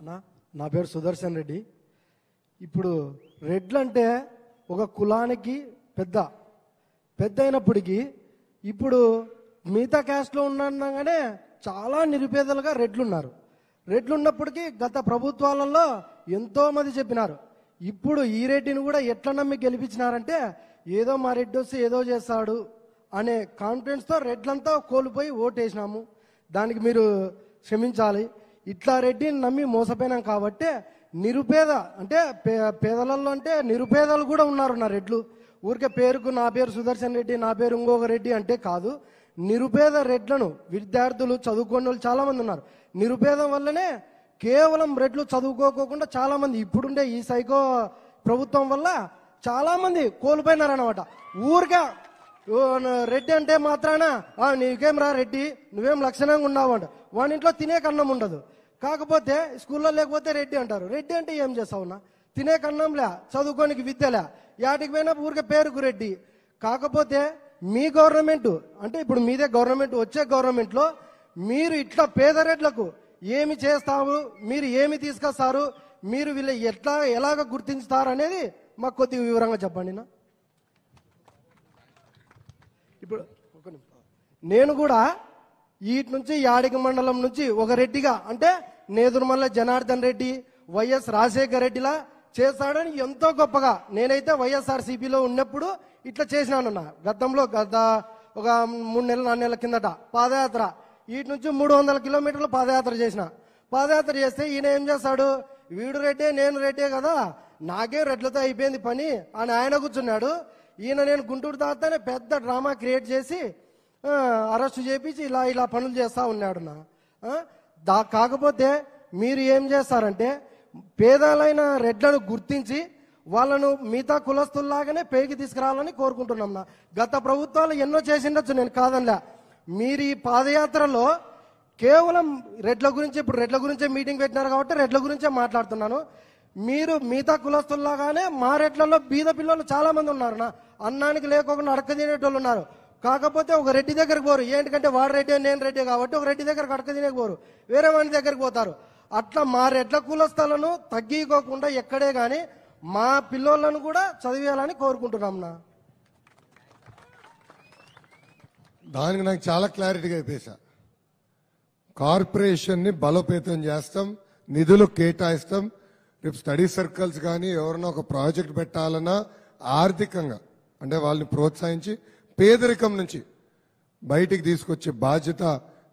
అన్నా నా పేరు సుదర్శన్ రెడ్డి ఇప్పుడు రెడ్లు అంటే ఒక కులానికి పెద్ద పెద్ద అయినప్పటికీ ఇప్పుడు మిగతా క్యాస్ట్లో ఉన్నగానే చాలా నిరుపేదలుగా రెడ్లు ఉన్నారు రెడ్లు ఉన్నప్పటికీ గత ప్రభుత్వాలలో ఎంతోమంది చెప్పినారు ఇప్పుడు ఈ రెడ్డిని కూడా ఎట్లా నమ్మి గెలిపించినారంటే ఏదో మా రెడ్డి వస్తే ఏదో చేస్తాడు అనే కాన్ఫిడెన్స్తో రెడ్లంతా కోల్పోయి ఓటేసినాము దానికి మీరు క్షమించాలి ఇట్లా రెడ్డిని నమ్మి మోసపోయినాం కాబట్టే నిరుపేద అంటే పేదలలో అంటే నిరుపేదలు కూడా ఉన్నారు నా రెడ్లు ఊరికే పేరుకు నా పేరు సుదర్శన్ రెడ్డి నా పేరు ఇంకొక రెడ్డి అంటే కాదు నిరుపేద రెడ్లను విద్యార్థులు చదువుకోని వాళ్ళు చాలామంది ఉన్నారు నిరుపేదం వల్లనే కేవలం రెడ్లు చదువుకోకోకుండా చాలామంది ఇప్పుడుండే ఈ సైకో ప్రభుత్వం వల్ల చాలామంది కోల్పోయినారనమాట ఊరికే రెడ్డి అంటే మాత్రాన నీకేం రా రెడ్డి నువ్వేం లక్షణంగా ఉన్నావు అంట వాని ఇంట్లో తినే కన్నం ఉండదు కాకపోతే స్కూల్లో లేకపోతే రెడ్డి అంటారు రెడ్డి అంటే ఏం చేస్తావునా తినే కన్నంలే చదువుకోనికి విద్యలే యాటికి పోయినా ఊరికే పేరుకు రెడ్డి కాకపోతే మీ గవర్నమెంట్ అంటే ఇప్పుడు మీదే గవర్నమెంట్ వచ్చే గవర్నమెంట్లో మీరు ఇట్లా పేదరెడ్లకు ఏమి చేస్తాము మీరు ఏమి తీసుకొస్తారు మీరు వీళ్ళు ఎట్లా ఎలాగ గుర్తించుతారు అనేది మాకు కొద్దిగా వివరంగా చెప్పండి నా ఇప్పుడు నేను కూడా వీటి నుంచి యాడిక మండలం నుంచి ఒక రెడ్డిగా అంటే నేదురుమల్ల జనార్దన్ రెడ్డి వైఎస్ రాజశేఖర్ రెడ్డిలా చేశాడని ఎంతో గొప్పగా నేనైతే వైఎస్ఆర్సీపీలో ఉన్నప్పుడు ఇట్లా చేసినానన్న గతంలో గత ఒక మూడు నెలలు నాలుగు నెలల కిందట పాదయాత్ర ఇటు నుంచి మూడు వందల కిలోమీటర్లు పాదయాత్ర చేసిన పాదయాత్ర చేస్తే ఈయన ఏం చేస్తాడు వీడు రెడ్డే నేను రెడ్డే కదా నాకే రెడ్లతో అయిపోయింది పని అని ఆయన కూర్చున్నాడు ఈయన నేను గుంటూరు దాతానే పెద్ద డ్రామా క్రియేట్ చేసి అరెస్ట్ చేపించి ఇలా ఇలా పనులు చేస్తూ ఉన్నాడు నా దా కాకపోతే మీరు ఏం చేస్తారంటే పేదలైన రెడ్లను గుర్తించి వాళ్ళను మిగతా కులస్తుల్లాగానే పేగి తీసుకురావాలని కోరుకుంటున్నాం నా గత ప్రభుత్వాలు ఎన్నో చేసిండొచ్చు నేను కాదనిలే మీరు ఈ పాదయాత్రలో కేవలం రెడ్ల గురించి ఇప్పుడు రెడ్ల గురించే మీటింగ్ పెట్టినారు కాబట్టి రెడ్ల గురించే మాట్లాడుతున్నాను మీరు మిగతా కులస్తుల్లాగానే మారెట్లలో బీద పిల్లలు చాలా మంది ఉన్నారు నా అన్నానికి లేకోకుండా అడక తినేటోళ్ళు ఉన్నారు కాకపోతే ఒక రెడ్డి దగ్గరకు పోరు ఏంటంటే వాడు రెడ్డి నేను రెడ్డి కాబట్టి ఒక రెడ్డి దగ్గరకు అడక పోరు వేరే వాడి దగ్గరికి పోతారు అట్లా మా రెడ్ల కులస్థలను తగ్గికోకుండా ఎక్కడే కానీ మా పిల్లోళ్ళను కూడా చదివేయాలని కోరుకుంటున్నాం నా దానికి నాకు చాలా క్లారిటీగా చెప్పేశా కార్పొరేషన్ని బలోపేతం చేస్తాం నిధులు కేటాయిస్తాం రేపు స్టడీ సర్కిల్స్ కానీ ఎవరైనా ఒక ప్రాజెక్ట్ పెట్టాలన్నా ఆర్థికంగా అంటే వాళ్ళని ప్రోత్సహించి పేదరికం నుంచి బయటికి తీసుకొచ్చే బాధ్యత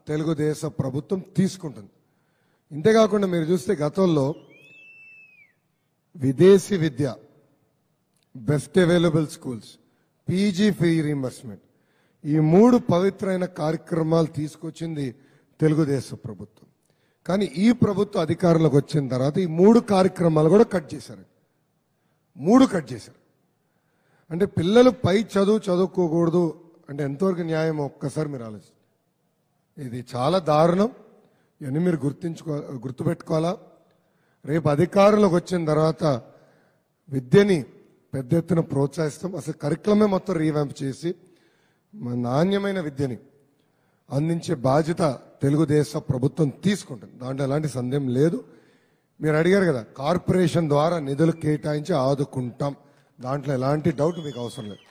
తెలుగుదేశ ప్రభుత్వం తీసుకుంటుంది ఇంతేకాకుండా మీరు చూస్తే గతంలో విదేశీ విద్య best available schools PG fee reimbursement ఈ మూడు పవిత్రమైన కార్యక్రమాలు తీసుకొచ్చింది తెలుగుదేశ ప్రభుత్వం కానీ ఈ ప్రభుత్వ అధికారంలోకి వచ్చిన తర్వాత ఈ మూడు కార్యక్రమాలు కూడా కట్ చేశారు మూడు కట్ చేశారు అంటే పిల్లలు పై చదువు చదువుకోకూడదు అంటే ఎంతవరకు న్యాయం ఒక్కసారి మీరు ఆలోచించండి ఇది చాలా దారుణం ఇవన్నీ మీరు గుర్తించుకో గుర్తుపెట్టుకోవాలా రేపు అధికారంలోకి వచ్చిన తర్వాత విద్యని పెద్ద ఎత్తున ప్రోత్సహిస్తాం అసలు కరికులమే మొత్తం రీవ్యాంప్ చేసి నాణ్యమైన విద్యని అందించే బాధ్యత తెలుగుదేశం ప్రభుత్వం తీసుకుంటుంది దాంట్లో ఎలాంటి సందేహం లేదు మీరు అడిగారు కదా కార్పొరేషన్ ద్వారా నిధులు కేటాయించి ఆదుకుంటాం దాంట్లో ఎలాంటి డౌట్ మీకు అవసరం లేదు